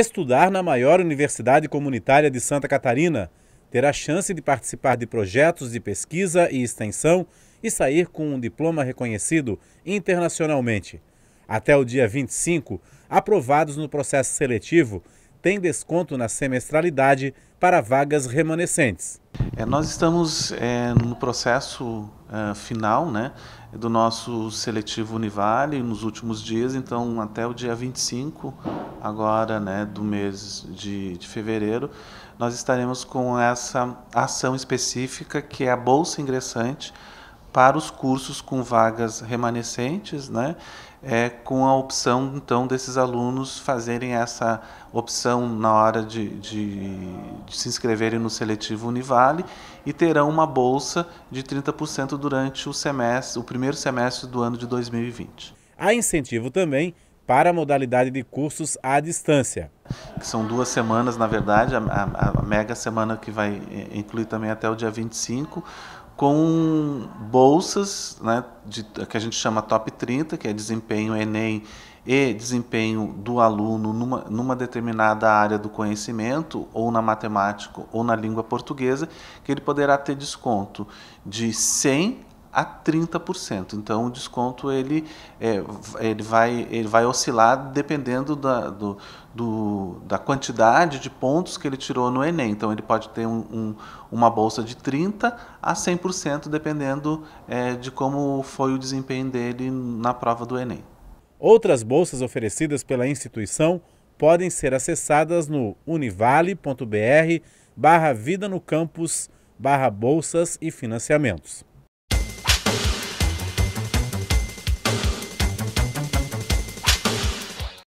estudar na maior universidade comunitária de Santa Catarina, ter a chance de participar de projetos de pesquisa e extensão e sair com um diploma reconhecido internacionalmente. Até o dia 25, aprovados no processo seletivo, tem desconto na semestralidade para vagas remanescentes. É, nós estamos é, no processo é, final né, do nosso seletivo Univale nos últimos dias, então até o dia 25 agora né, do mês de, de fevereiro, nós estaremos com essa ação específica que é a Bolsa Ingressante para os cursos com vagas remanescentes, né? É, com a opção então desses alunos fazerem essa opção na hora de, de, de se inscreverem no seletivo Univale e terão uma bolsa de 30% durante o semestre, o primeiro semestre do ano de 2020. Há incentivo também para a modalidade de cursos à distância. São duas semanas, na verdade, a, a, a, mega semana que vai eh, incluir também até o dia 25, com bolsas né, de, que a gente chama top 30, que é desempenho Enem e desempenho do aluno numa, numa determinada área do conhecimento, ou na matemática ou na língua portuguesa, que ele poderá ter desconto de 100 a 30%. Então o desconto ele, é, ele, vai, ele vai oscilar dependendo da, do, do, da quantidade de pontos que ele tirou no Enem. Então ele pode ter um, um, uma bolsa de 30% a 100%, dependendo é, de como foi o desempenho dele na prova do Enem. Outras bolsas oferecidas pela instituição podem ser acessadas no univale.br barra vida no campus barra bolsas e financiamentos.